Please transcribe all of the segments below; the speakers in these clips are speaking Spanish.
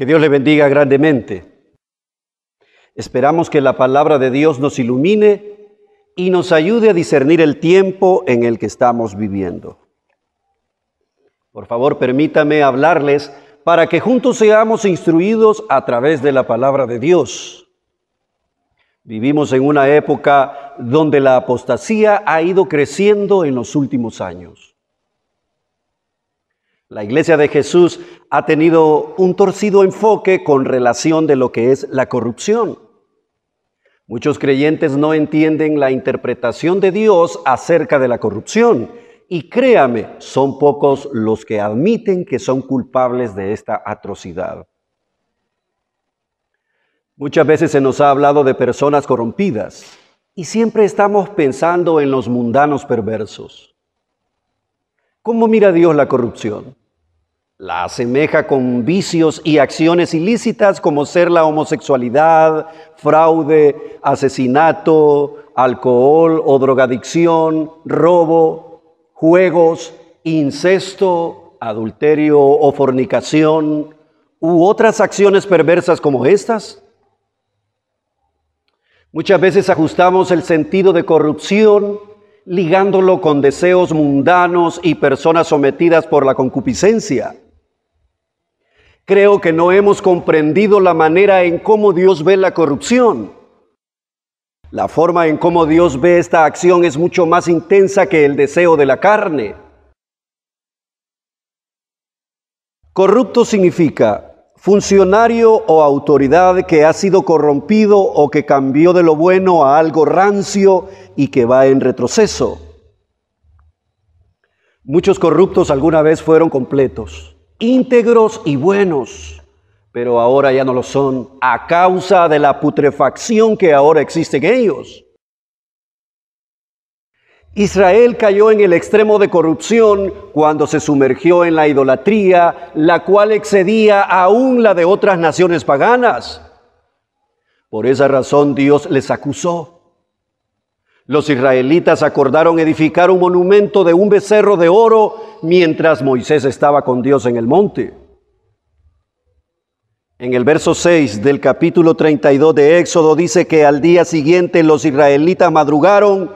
Que Dios le bendiga grandemente. Esperamos que la palabra de Dios nos ilumine y nos ayude a discernir el tiempo en el que estamos viviendo. Por favor, permítame hablarles para que juntos seamos instruidos a través de la palabra de Dios. Vivimos en una época donde la apostasía ha ido creciendo en los últimos años. La iglesia de Jesús ha tenido un torcido enfoque con relación de lo que es la corrupción. Muchos creyentes no entienden la interpretación de Dios acerca de la corrupción y créame, son pocos los que admiten que son culpables de esta atrocidad. Muchas veces se nos ha hablado de personas corrompidas y siempre estamos pensando en los mundanos perversos. ¿Cómo mira Dios la corrupción? la asemeja con vicios y acciones ilícitas como ser la homosexualidad, fraude, asesinato, alcohol o drogadicción, robo, juegos, incesto, adulterio o fornicación u otras acciones perversas como estas. Muchas veces ajustamos el sentido de corrupción ligándolo con deseos mundanos y personas sometidas por la concupiscencia. Creo que no hemos comprendido la manera en cómo Dios ve la corrupción. La forma en cómo Dios ve esta acción es mucho más intensa que el deseo de la carne. Corrupto significa funcionario o autoridad que ha sido corrompido o que cambió de lo bueno a algo rancio y que va en retroceso. Muchos corruptos alguna vez fueron completos íntegros y buenos, pero ahora ya no lo son a causa de la putrefacción que ahora existe en ellos. Israel cayó en el extremo de corrupción cuando se sumergió en la idolatría, la cual excedía aún la de otras naciones paganas. Por esa razón Dios les acusó los israelitas acordaron edificar un monumento de un becerro de oro mientras Moisés estaba con Dios en el monte. En el verso 6 del capítulo 32 de Éxodo dice que al día siguiente los israelitas madrugaron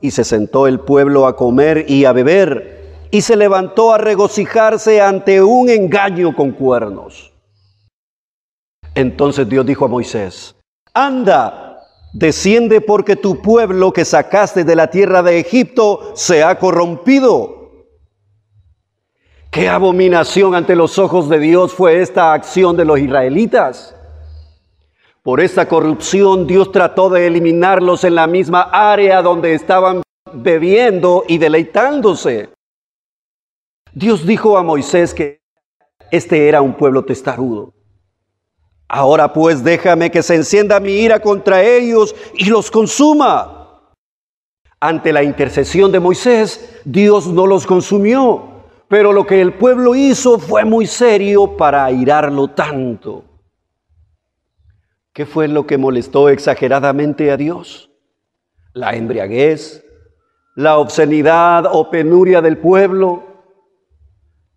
y se sentó el pueblo a comer y a beber y se levantó a regocijarse ante un engaño con cuernos. Entonces Dios dijo a Moisés, anda, Desciende porque tu pueblo que sacaste de la tierra de Egipto se ha corrompido. Qué abominación ante los ojos de Dios fue esta acción de los israelitas. Por esta corrupción Dios trató de eliminarlos en la misma área donde estaban bebiendo y deleitándose. Dios dijo a Moisés que este era un pueblo testarudo. Ahora pues déjame que se encienda mi ira contra ellos y los consuma. Ante la intercesión de Moisés, Dios no los consumió, pero lo que el pueblo hizo fue muy serio para airarlo tanto. ¿Qué fue lo que molestó exageradamente a Dios? La embriaguez, la obscenidad o penuria del pueblo,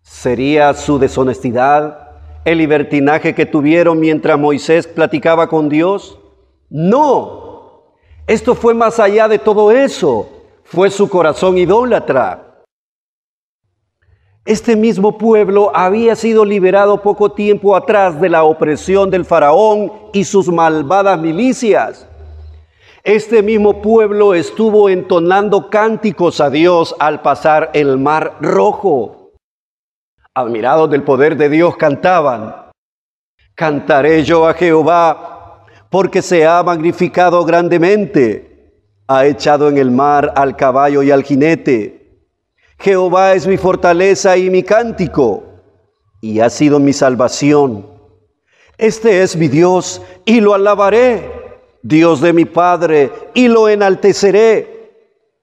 sería su deshonestidad, el libertinaje que tuvieron mientras Moisés platicaba con Dios? No, esto fue más allá de todo eso, fue su corazón idólatra. Este mismo pueblo había sido liberado poco tiempo atrás de la opresión del faraón y sus malvadas milicias. Este mismo pueblo estuvo entonando cánticos a Dios al pasar el mar rojo admirados del poder de Dios, cantaban, cantaré yo a Jehová, porque se ha magnificado grandemente, ha echado en el mar al caballo y al jinete. Jehová es mi fortaleza y mi cántico, y ha sido mi salvación. Este es mi Dios, y lo alabaré, Dios de mi Padre, y lo enalteceré.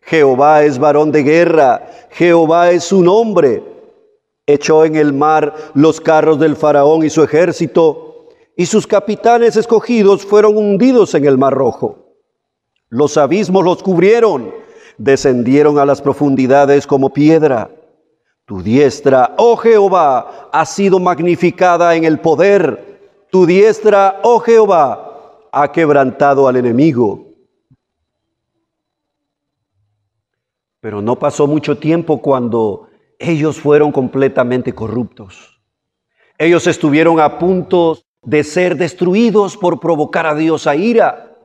Jehová es varón de guerra, Jehová es su nombre Echó en el mar los carros del faraón y su ejército, y sus capitanes escogidos fueron hundidos en el mar rojo. Los abismos los cubrieron, descendieron a las profundidades como piedra. Tu diestra, oh Jehová, ha sido magnificada en el poder. Tu diestra, oh Jehová, ha quebrantado al enemigo. Pero no pasó mucho tiempo cuando ellos fueron completamente corruptos. Ellos estuvieron a punto de ser destruidos por provocar a Dios a ira.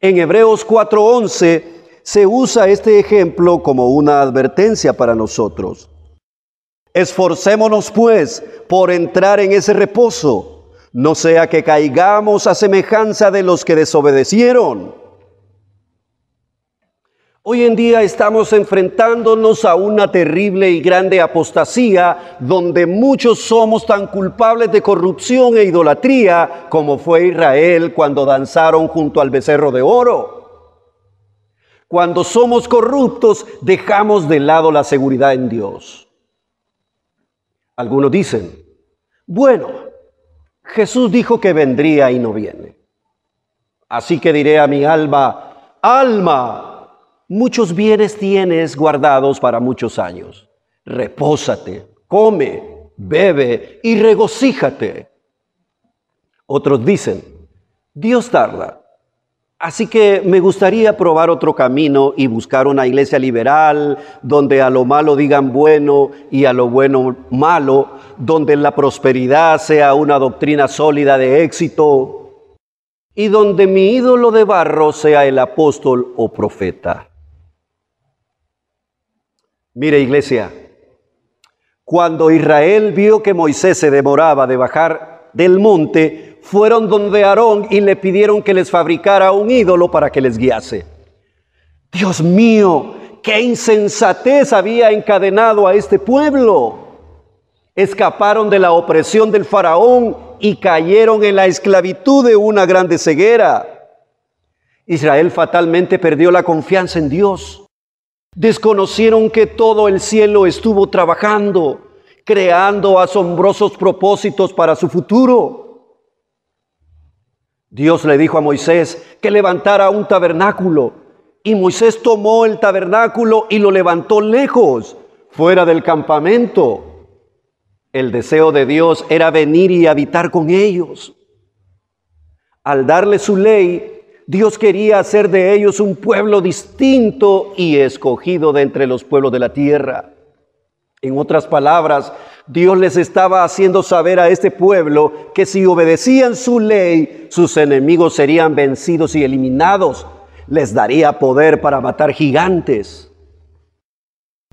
En Hebreos 4:11 se usa este ejemplo como una advertencia para nosotros. Esforcémonos pues por entrar en ese reposo, no sea que caigamos a semejanza de los que desobedecieron Hoy en día estamos enfrentándonos a una terrible y grande apostasía donde muchos somos tan culpables de corrupción e idolatría como fue Israel cuando danzaron junto al becerro de oro. Cuando somos corruptos dejamos de lado la seguridad en Dios. Algunos dicen, bueno, Jesús dijo que vendría y no viene. Así que diré a mi alma, alma, muchos bienes tienes guardados para muchos años. Repósate, come, bebe y regocíjate. Otros dicen, Dios tarda. Así que me gustaría probar otro camino y buscar una iglesia liberal donde a lo malo digan bueno y a lo bueno malo, donde la prosperidad sea una doctrina sólida de éxito y donde mi ídolo de barro sea el apóstol o profeta. Mire iglesia, cuando Israel vio que Moisés se demoraba de bajar del monte, fueron donde Aarón y le pidieron que les fabricara un ídolo para que les guiase. Dios mío, qué insensatez había encadenado a este pueblo. Escaparon de la opresión del faraón y cayeron en la esclavitud de una grande ceguera. Israel fatalmente perdió la confianza en Dios. Desconocieron que todo el cielo estuvo trabajando, creando asombrosos propósitos para su futuro. Dios le dijo a Moisés que levantara un tabernáculo y Moisés tomó el tabernáculo y lo levantó lejos, fuera del campamento. El deseo de Dios era venir y habitar con ellos. Al darle su ley, Dios quería hacer de ellos un pueblo distinto y escogido de entre los pueblos de la tierra. En otras palabras, Dios les estaba haciendo saber a este pueblo que si obedecían su ley, sus enemigos serían vencidos y eliminados. Les daría poder para matar gigantes.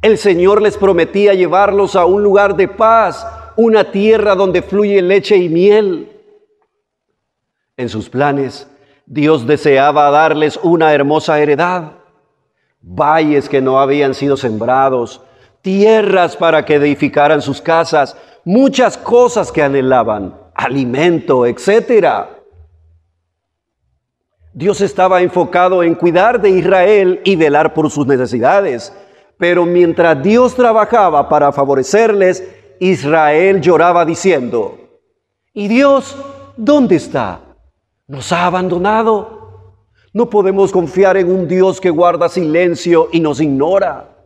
El Señor les prometía llevarlos a un lugar de paz, una tierra donde fluye leche y miel. En sus planes, Dios deseaba darles una hermosa heredad, valles que no habían sido sembrados, tierras para que edificaran sus casas, muchas cosas que anhelaban, alimento, etc. Dios estaba enfocado en cuidar de Israel y velar por sus necesidades, pero mientras Dios trabajaba para favorecerles, Israel lloraba diciendo, ¿y Dios dónde está? nos ha abandonado. No podemos confiar en un Dios que guarda silencio y nos ignora.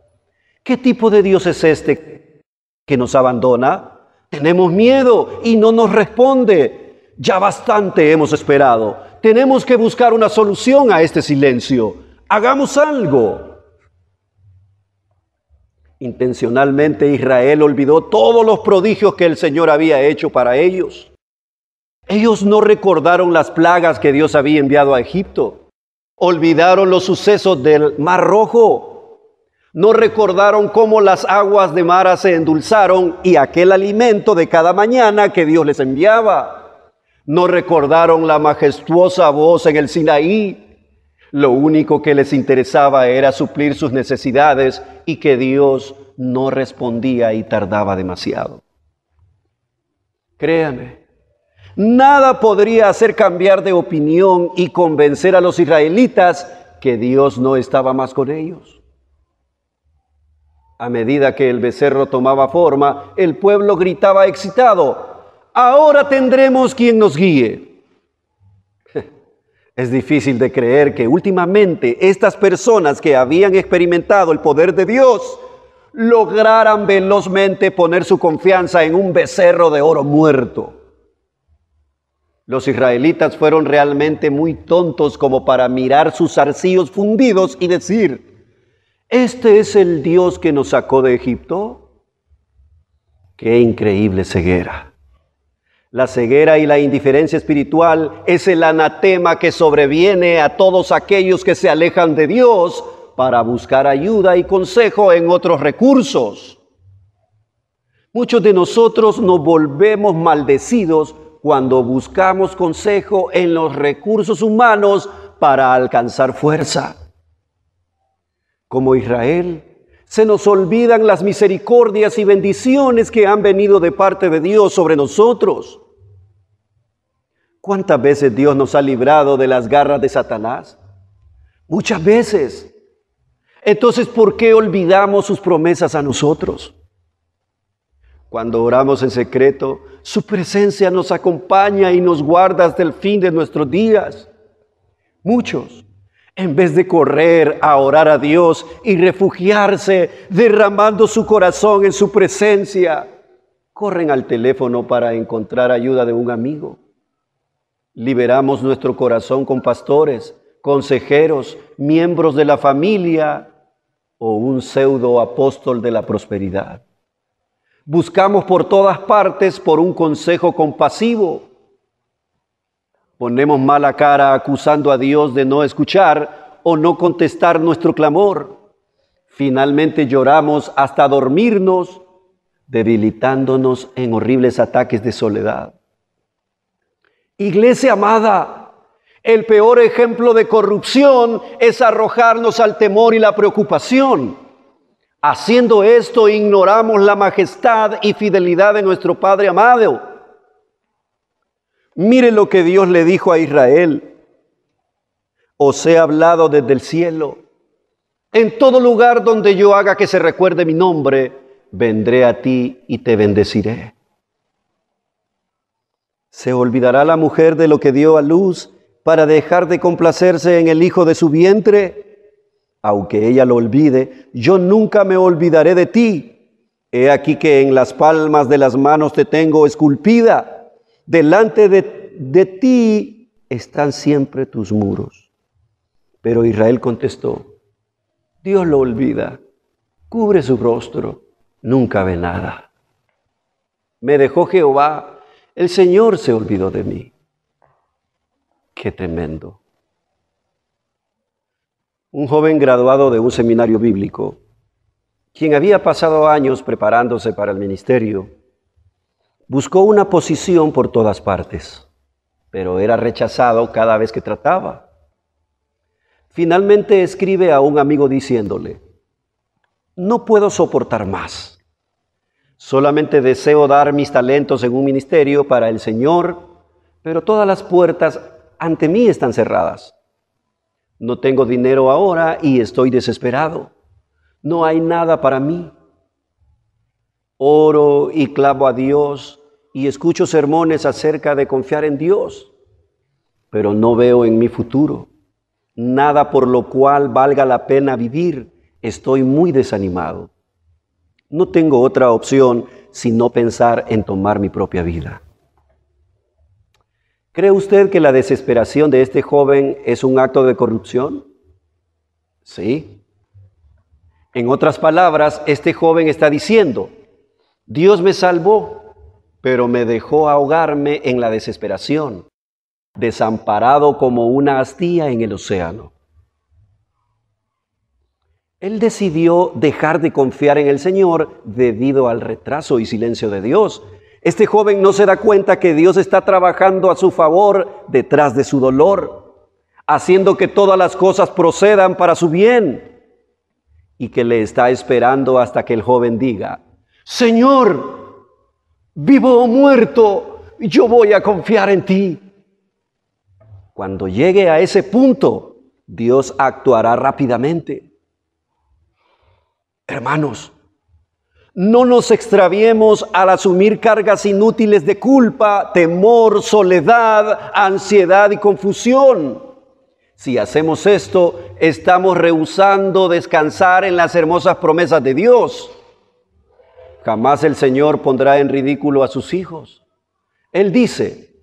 ¿Qué tipo de Dios es este que nos abandona? Tenemos miedo y no nos responde. Ya bastante hemos esperado. Tenemos que buscar una solución a este silencio. Hagamos algo. Intencionalmente Israel olvidó todos los prodigios que el Señor había hecho para ellos. Ellos no recordaron las plagas que Dios había enviado a Egipto. Olvidaron los sucesos del Mar Rojo. No recordaron cómo las aguas de Mara se endulzaron y aquel alimento de cada mañana que Dios les enviaba. No recordaron la majestuosa voz en el Sinaí. Lo único que les interesaba era suplir sus necesidades y que Dios no respondía y tardaba demasiado. Créame, Nada podría hacer cambiar de opinión y convencer a los israelitas que Dios no estaba más con ellos. A medida que el becerro tomaba forma, el pueblo gritaba excitado, ahora tendremos quien nos guíe. Es difícil de creer que últimamente estas personas que habían experimentado el poder de Dios lograran velozmente poner su confianza en un becerro de oro muerto. Los israelitas fueron realmente muy tontos como para mirar sus arcillos fundidos y decir, ¿este es el Dios que nos sacó de Egipto? Qué increíble ceguera. La ceguera y la indiferencia espiritual es el anatema que sobreviene a todos aquellos que se alejan de Dios para buscar ayuda y consejo en otros recursos. Muchos de nosotros nos volvemos maldecidos cuando buscamos consejo en los recursos humanos para alcanzar fuerza. Como Israel, se nos olvidan las misericordias y bendiciones que han venido de parte de Dios sobre nosotros. ¿Cuántas veces Dios nos ha librado de las garras de Satanás? Muchas veces. Entonces, ¿por qué olvidamos sus promesas a nosotros? Cuando oramos en secreto, su presencia nos acompaña y nos guarda hasta el fin de nuestros días. Muchos, en vez de correr a orar a Dios y refugiarse derramando su corazón en su presencia, corren al teléfono para encontrar ayuda de un amigo. Liberamos nuestro corazón con pastores, consejeros, miembros de la familia o un pseudo apóstol de la prosperidad. Buscamos por todas partes por un consejo compasivo. Ponemos mala cara acusando a Dios de no escuchar o no contestar nuestro clamor. Finalmente lloramos hasta dormirnos, debilitándonos en horribles ataques de soledad. Iglesia amada, el peor ejemplo de corrupción es arrojarnos al temor y la preocupación. Haciendo esto ignoramos la majestad y fidelidad de nuestro Padre amado. Mire lo que Dios le dijo a Israel. Os he hablado desde el cielo. En todo lugar donde yo haga que se recuerde mi nombre, vendré a ti y te bendeciré. ¿Se olvidará la mujer de lo que dio a luz para dejar de complacerse en el hijo de su vientre? Aunque ella lo olvide, yo nunca me olvidaré de ti. He aquí que en las palmas de las manos te tengo esculpida. Delante de, de ti están siempre tus muros. Pero Israel contestó, Dios lo olvida, cubre su rostro, nunca ve nada. Me dejó Jehová, el Señor se olvidó de mí. Qué tremendo un joven graduado de un seminario bíblico, quien había pasado años preparándose para el ministerio, buscó una posición por todas partes, pero era rechazado cada vez que trataba. Finalmente escribe a un amigo diciéndole, no puedo soportar más. Solamente deseo dar mis talentos en un ministerio para el Señor, pero todas las puertas ante mí están cerradas. No tengo dinero ahora y estoy desesperado. No hay nada para mí. Oro y clavo a Dios y escucho sermones acerca de confiar en Dios, pero no veo en mi futuro nada por lo cual valga la pena vivir. Estoy muy desanimado. No tengo otra opción sino pensar en tomar mi propia vida. ¿Cree usted que la desesperación de este joven es un acto de corrupción? Sí. En otras palabras, este joven está diciendo, Dios me salvó, pero me dejó ahogarme en la desesperación, desamparado como una hastía en el océano. Él decidió dejar de confiar en el Señor debido al retraso y silencio de Dios, este joven no se da cuenta que Dios está trabajando a su favor detrás de su dolor, haciendo que todas las cosas procedan para su bien y que le está esperando hasta que el joven diga, Señor, vivo o muerto, yo voy a confiar en ti. Cuando llegue a ese punto, Dios actuará rápidamente. Hermanos, no nos extraviemos al asumir cargas inútiles de culpa, temor, soledad, ansiedad y confusión. Si hacemos esto, estamos rehusando descansar en las hermosas promesas de Dios. Jamás el Señor pondrá en ridículo a sus hijos. Él dice,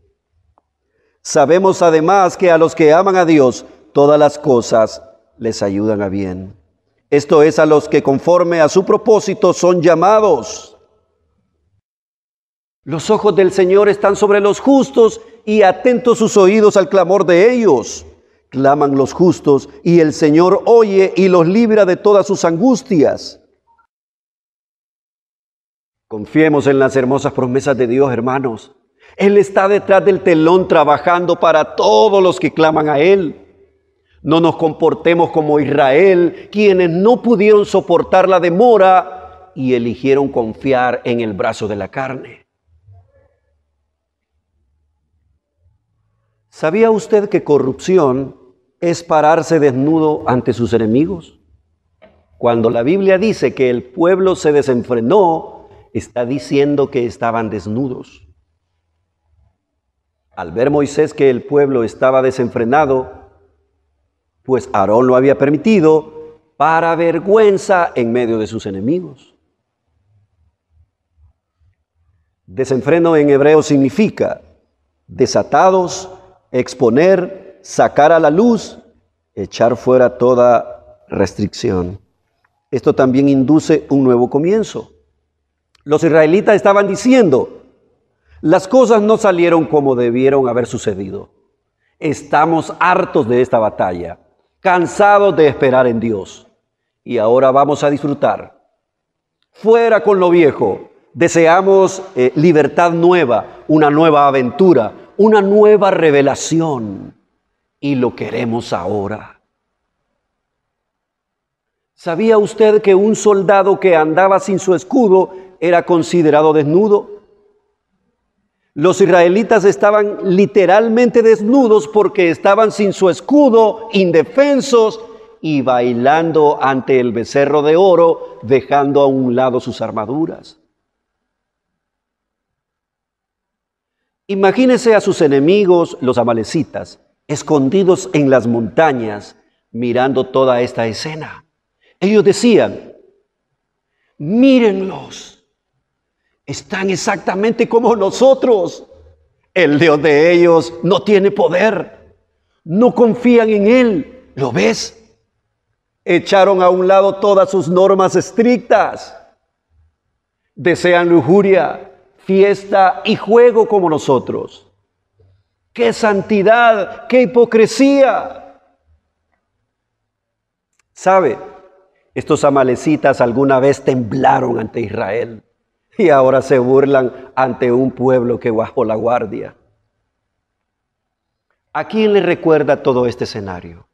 sabemos además que a los que aman a Dios, todas las cosas les ayudan a bien esto es a los que conforme a su propósito son llamados. Los ojos del Señor están sobre los justos y atentos sus oídos al clamor de ellos. Claman los justos y el Señor oye y los libra de todas sus angustias. Confiemos en las hermosas promesas de Dios, hermanos. Él está detrás del telón trabajando para todos los que claman a Él. No nos comportemos como Israel, quienes no pudieron soportar la demora y eligieron confiar en el brazo de la carne. ¿Sabía usted que corrupción es pararse desnudo ante sus enemigos? Cuando la Biblia dice que el pueblo se desenfrenó, está diciendo que estaban desnudos. Al ver Moisés que el pueblo estaba desenfrenado, pues Aarón lo había permitido para vergüenza en medio de sus enemigos. Desenfreno en hebreo significa desatados, exponer, sacar a la luz, echar fuera toda restricción. Esto también induce un nuevo comienzo. Los israelitas estaban diciendo, las cosas no salieron como debieron haber sucedido. Estamos hartos de esta batalla cansados de esperar en Dios. Y ahora vamos a disfrutar. Fuera con lo viejo. Deseamos eh, libertad nueva, una nueva aventura, una nueva revelación. Y lo queremos ahora. ¿Sabía usted que un soldado que andaba sin su escudo era considerado desnudo? Los israelitas estaban literalmente desnudos porque estaban sin su escudo, indefensos y bailando ante el becerro de oro, dejando a un lado sus armaduras. Imagínese a sus enemigos, los amalecitas, escondidos en las montañas, mirando toda esta escena. Ellos decían, mírenlos están exactamente como nosotros. El Dios de ellos no tiene poder. No confían en Él. ¿Lo ves? Echaron a un lado todas sus normas estrictas. Desean lujuria, fiesta y juego como nosotros. ¡Qué santidad! ¡Qué hipocresía! ¿Sabe? Estos amalecitas alguna vez temblaron ante Israel. y ahora se burlan ante un pueblo que bajó la guardia. ¿A quién le recuerda todo este escenario?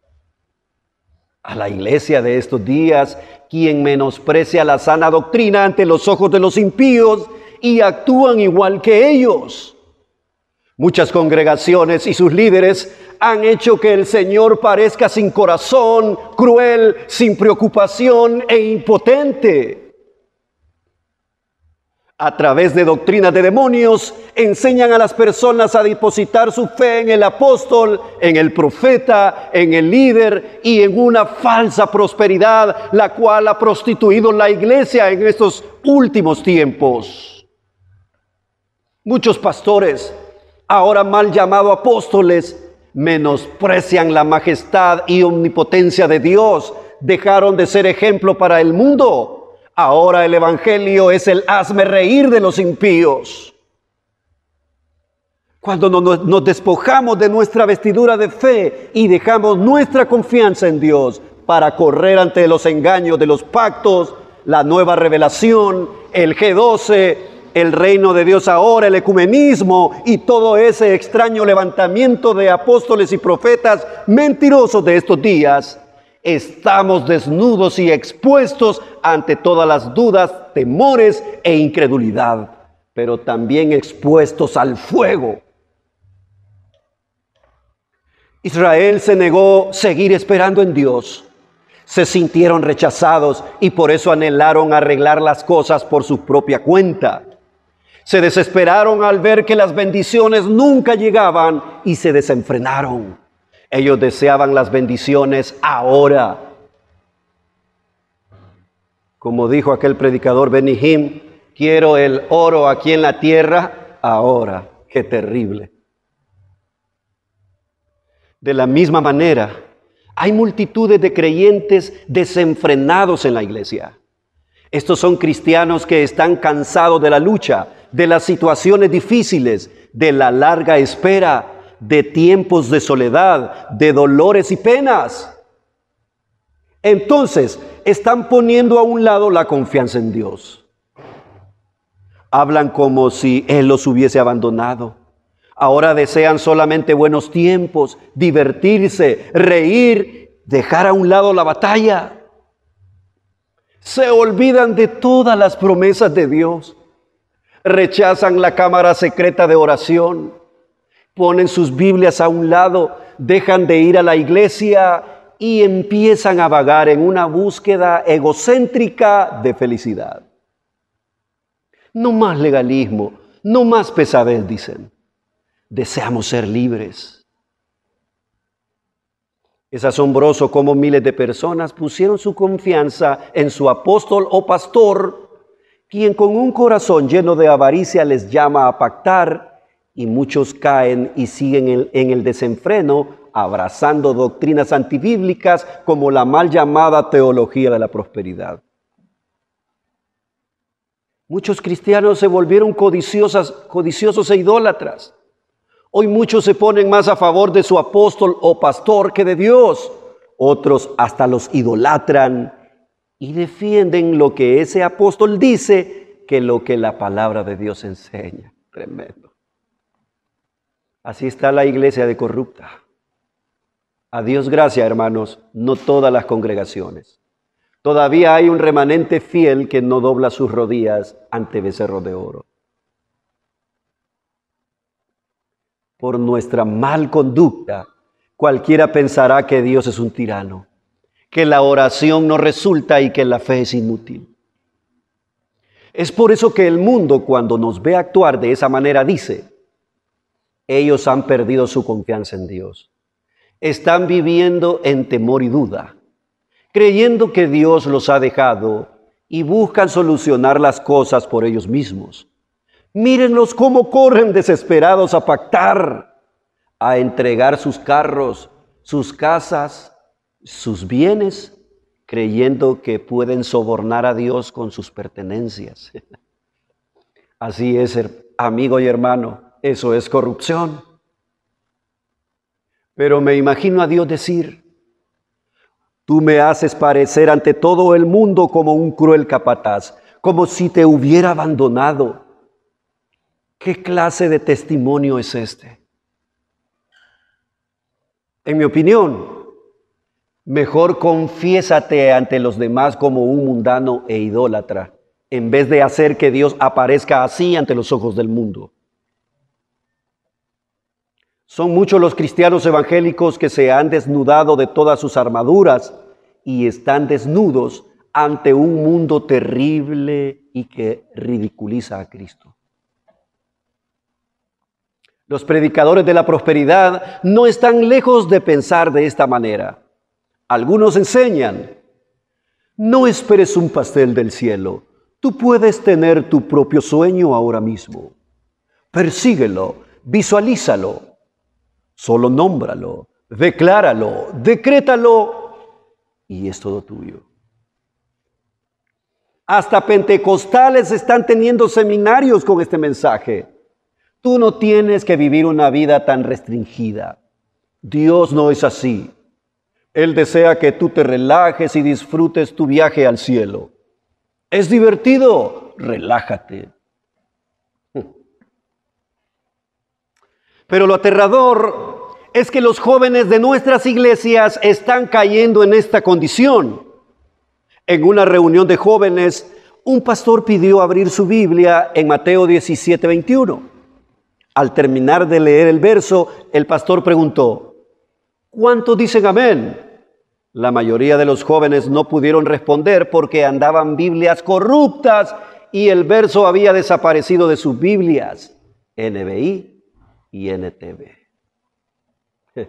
A la iglesia de estos días, quien menosprecia la sana doctrina ante los ojos de los impíos y actúan igual que ellos. Muchas congregaciones y sus líderes han hecho que el Señor parezca sin corazón, cruel, sin preocupación e impotente. A través de doctrinas de demonios, enseñan a las personas a depositar su fe en el apóstol, en el profeta, en el líder y en una falsa prosperidad, la cual ha prostituido la iglesia en estos últimos tiempos. Muchos pastores, ahora mal llamados apóstoles, menosprecian la majestad y omnipotencia de Dios, dejaron de ser ejemplo para el mundo Ahora el Evangelio es el hazme reír de los impíos. Cuando nos, despojamos de nuestra vestidura de fe y dejamos nuestra confianza en Dios para correr ante los engaños de los pactos, la nueva revelación, el G12, el reino de Dios ahora, el ecumenismo y todo ese extraño levantamiento de apóstoles y profetas mentirosos de estos días, Estamos desnudos y expuestos ante todas las dudas, temores e incredulidad, pero también expuestos al fuego. Israel se negó seguir esperando en Dios. Se sintieron rechazados y por eso anhelaron arreglar las cosas por su propia cuenta. Se desesperaron al ver que las bendiciones nunca llegaban y se desenfrenaron. Ellos deseaban las bendiciones ahora. Como dijo aquel predicador Benihim, quiero el oro aquí en la tierra ahora. Qué terrible. De la misma manera, hay multitudes de creyentes desenfrenados en la iglesia. Estos son cristianos que están cansados de la lucha, de las situaciones difíciles, de la larga espera, de tiempos de soledad, de dolores y penas. Entonces, están poniendo a un lado la confianza en Dios. Hablan como si Él los hubiese abandonado. Ahora desean solamente buenos tiempos, divertirse, reír, dejar a un lado la batalla. Se olvidan de todas las promesas de Dios. Rechazan la cámara secreta de oración ponen sus Biblias a un lado, dejan de ir a la iglesia y empiezan a vagar en una búsqueda egocéntrica de felicidad. No más legalismo, no más pesadez, dicen. Deseamos ser libres. Es asombroso cómo miles de personas pusieron su confianza en su apóstol o pastor, quien con un corazón lleno de avaricia les llama a pactar y muchos caen y siguen en, el desenfreno, abrazando doctrinas antibíblicas como la mal llamada teología de la prosperidad. Muchos cristianos se volvieron codiciosas, codiciosos e idólatras. Hoy muchos se ponen más a favor de su apóstol o pastor que de Dios. Otros hasta los idolatran y defienden lo que ese apóstol dice que lo que la palabra de Dios enseña. Tremendo. Así está la iglesia de corrupta. A Dios gracias, hermanos, no todas las congregaciones. Todavía hay un remanente fiel que no dobla sus rodillas ante becerro de oro. Por nuestra mal conducta, cualquiera pensará que Dios es un tirano, que la oración no resulta y que la fe es inútil. Es por eso que el mundo cuando nos ve actuar de esa manera dice, ellos han perdido su confianza en Dios. Están viviendo en temor y duda, creyendo que Dios los ha dejado y buscan solucionar las cosas por ellos mismos. Mírenlos cómo corren desesperados a pactar, a entregar sus carros, sus casas, sus bienes, creyendo que pueden sobornar a Dios con sus pertenencias. Así es, amigo y hermano, eso es corrupción. Pero me imagino a Dios decir, tú me haces parecer ante todo el mundo como un cruel capataz, como si te hubiera abandonado. ¿Qué clase de testimonio es este? En mi opinión, mejor confiésate ante los demás como un mundano e idólatra, en vez de hacer que Dios aparezca así ante los ojos del mundo. Son muchos los cristianos evangélicos que se han desnudado de todas sus armaduras y están desnudos ante un mundo terrible y que ridiculiza a Cristo. Los predicadores de la prosperidad no están lejos de pensar de esta manera. Algunos enseñan, no esperes un pastel del cielo, tú puedes tener tu propio sueño ahora mismo. Persíguelo, visualízalo, Solo nómbralo, decláralo, decrétalo y es todo tuyo. Hasta pentecostales están teniendo seminarios con este mensaje. Tú no tienes que vivir una vida tan restringida. Dios no es así. Él desea que tú te relajes y disfrutes tu viaje al cielo. Es divertido, relájate. Pero lo aterrador es que los jóvenes de nuestras iglesias están cayendo en esta condición. En una reunión de jóvenes, un pastor pidió abrir su Biblia en Mateo 17, 21. Al terminar de leer el verso, el pastor preguntó, ¿cuántos dicen amén? La mayoría de los jóvenes no pudieron responder porque andaban Biblias corruptas y el verso había desaparecido de sus Biblias. NBI y NTV.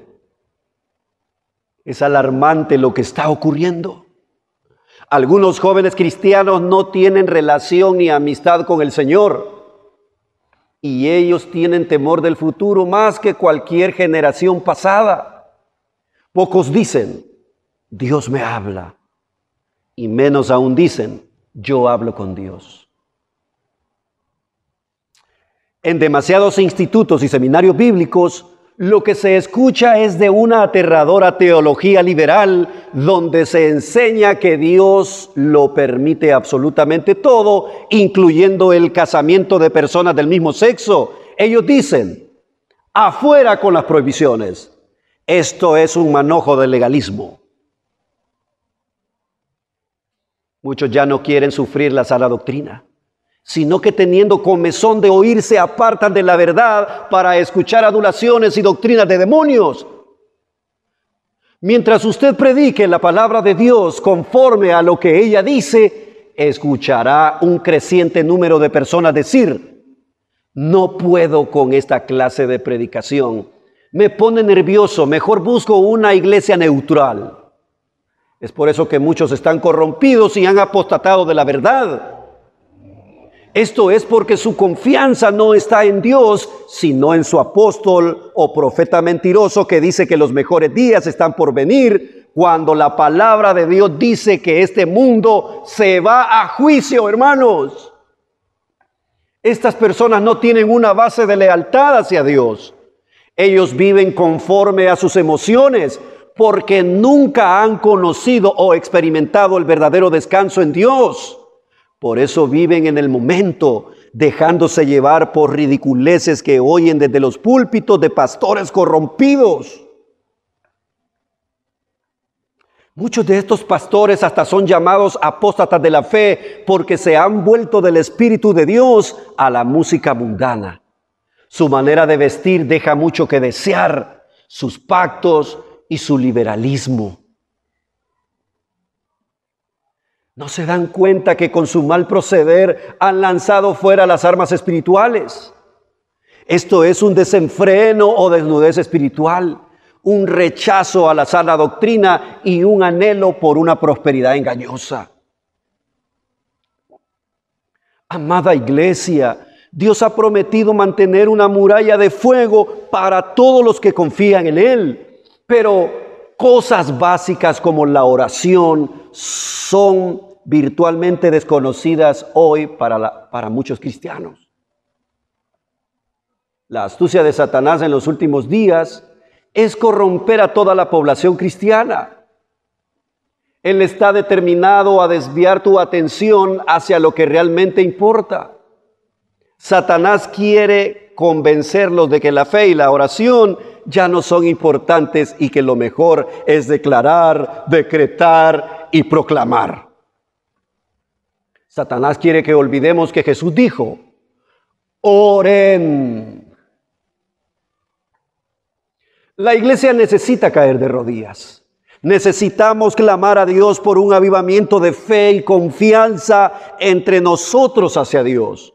Es alarmante lo que está ocurriendo. Algunos jóvenes cristianos no tienen relación ni amistad con el Señor y ellos tienen temor del futuro más que cualquier generación pasada. Pocos dicen, Dios me habla, y menos aún dicen, yo hablo con Dios. En demasiados institutos y seminarios bíblicos, lo que se escucha es de una aterradora teología liberal donde se enseña que Dios lo permite absolutamente todo, incluyendo el casamiento de personas del mismo sexo. Ellos dicen, afuera con las prohibiciones. Esto es un manojo de legalismo. Muchos ya no quieren sufrir la sala doctrina sino que teniendo comezón de oírse, apartan de la verdad para escuchar adulaciones y doctrinas de demonios. Mientras usted predique la palabra de Dios conforme a lo que ella dice, escuchará un creciente número de personas decir, no puedo con esta clase de predicación, me pone nervioso, mejor busco una iglesia neutral. Es por eso que muchos están corrompidos y han apostatado de la verdad. Esto es porque su confianza no está en Dios, sino en su apóstol o profeta mentiroso que dice que los mejores días están por venir, cuando la palabra de Dios dice que este mundo se va a juicio, hermanos. Estas personas no tienen una base de lealtad hacia Dios. Ellos viven conforme a sus emociones porque nunca han conocido o experimentado el verdadero descanso en Dios. Por eso viven en el momento, dejándose llevar por ridiculeces que oyen desde los púlpitos de pastores corrompidos. Muchos de estos pastores hasta son llamados apóstatas de la fe porque se han vuelto del Espíritu de Dios a la música mundana. Su manera de vestir deja mucho que desear, sus pactos y su liberalismo. ¿No se dan cuenta que con su mal proceder han lanzado fuera las armas espirituales? Esto es un desenfreno o desnudez espiritual, un rechazo a la sana doctrina y un anhelo por una prosperidad engañosa. Amada iglesia, Dios ha prometido mantener una muralla de fuego para todos los que confían en Él, pero cosas básicas como la oración son virtualmente desconocidas hoy para, para muchos cristianos. La astucia de Satanás en los últimos días es corromper a toda la población cristiana. Él está determinado a desviar tu atención hacia lo que realmente importa. Satanás quiere convencerlos de que la fe y la oración ya no son importantes y que lo mejor es declarar, decretar y proclamar. Satanás quiere que olvidemos que Jesús dijo, oren. La iglesia necesita caer de rodillas. Necesitamos clamar a Dios por un avivamiento de fe y confianza entre nosotros hacia Dios.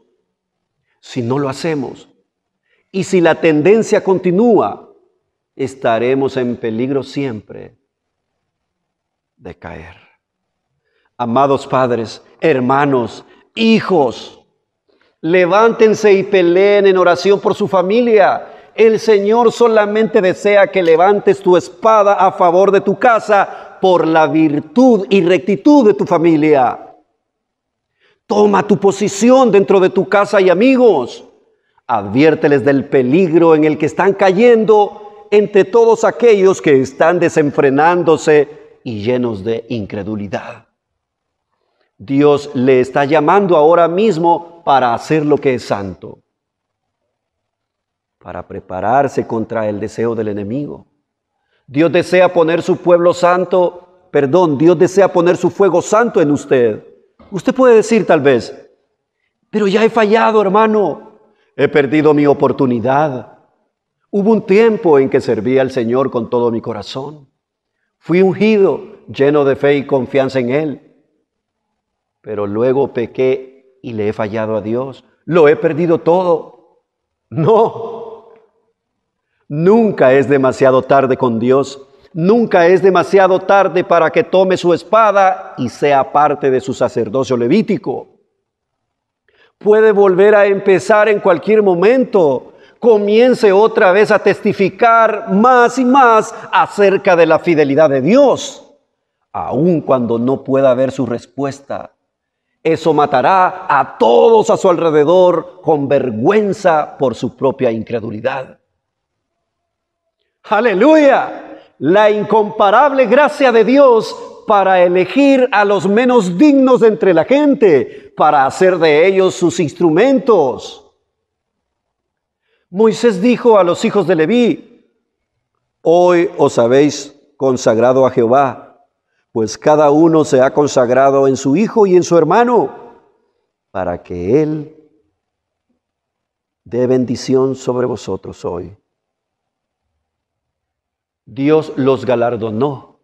Si no lo hacemos y si la tendencia continúa, estaremos en peligro siempre de caer. Amados padres, hermanos, hijos, levántense y peleen en oración por su familia. El Señor solamente desea que levantes tu espada a favor de tu casa por la virtud y rectitud de tu familia. Toma tu posición dentro de tu casa y amigos. Adviérteles del peligro en el que están cayendo entre todos aquellos que están desenfrenándose y llenos de incredulidad. Dios le está llamando ahora mismo para hacer lo que es santo, para prepararse contra el deseo del enemigo. Dios desea poner su pueblo santo, perdón, Dios desea poner su fuego santo en usted. Usted puede decir tal vez, pero ya he fallado, hermano, he perdido mi oportunidad, Hubo un tiempo en que serví al Señor con todo mi corazón. Fui ungido, lleno de fe y confianza en Él. Pero luego pequé y le he fallado a Dios. Lo he perdido todo. No. Nunca es demasiado tarde con Dios. Nunca es demasiado tarde para que tome su espada y sea parte de su sacerdocio levítico. Puede volver a empezar en cualquier momento comience otra vez a testificar más y más acerca de la fidelidad de Dios, aun cuando no pueda ver su respuesta. Eso matará a todos a su alrededor con vergüenza por su propia incredulidad. Aleluya. La incomparable gracia de Dios para elegir a los menos dignos de entre la gente, para hacer de ellos sus instrumentos. Moisés dijo a los hijos de Leví, hoy os habéis consagrado a Jehová, pues cada uno se ha consagrado en su hijo y en su hermano, para que él dé bendición sobre vosotros hoy. Dios los galardonó,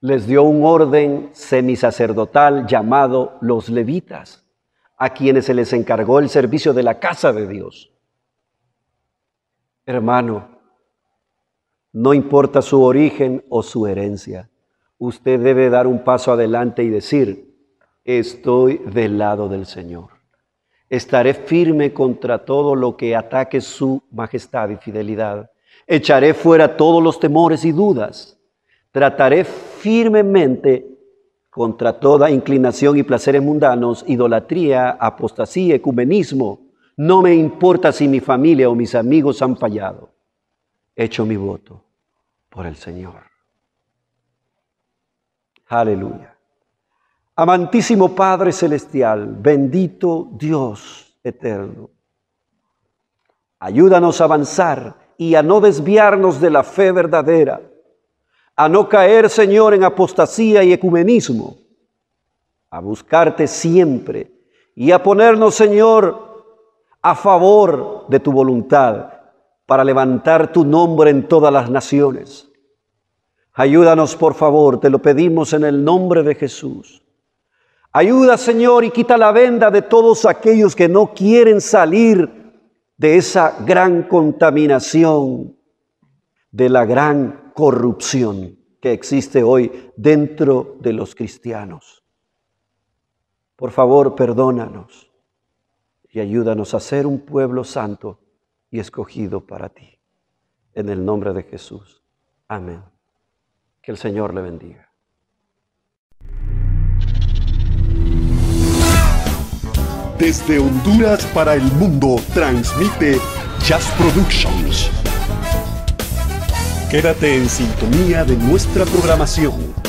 les dio un orden semisacerdotal llamado los levitas, a quienes se les encargó el servicio de la casa de Dios. Hermano, no importa su origen o su herencia, usted debe dar un paso adelante y decir, estoy del lado del Señor. Estaré firme contra todo lo que ataque su majestad y fidelidad. Echaré fuera todos los temores y dudas. Trataré firmemente contra toda inclinación y placeres mundanos, idolatría, apostasía, ecumenismo, no me importa si mi familia o mis amigos han fallado. Hecho mi voto por el Señor. Aleluya. Amantísimo Padre Celestial, bendito Dios eterno. Ayúdanos a avanzar y a no desviarnos de la fe verdadera, a no caer, Señor, en apostasía y ecumenismo, a buscarte siempre y a ponernos, Señor, a favor de tu voluntad para levantar tu nombre en todas las naciones. Ayúdanos, por favor, te lo pedimos en el nombre de Jesús. Ayuda, Señor, y quita la venda de todos aquellos que no quieren salir de esa gran contaminación, de la gran corrupción que existe hoy dentro de los cristianos. Por favor, perdónanos y ayúdanos a ser un pueblo santo y escogido para ti. En el nombre de Jesús. Amén. Que el Señor le bendiga. Desde Honduras para el mundo transmite Jazz Productions. Quédate en sintonía de nuestra programación.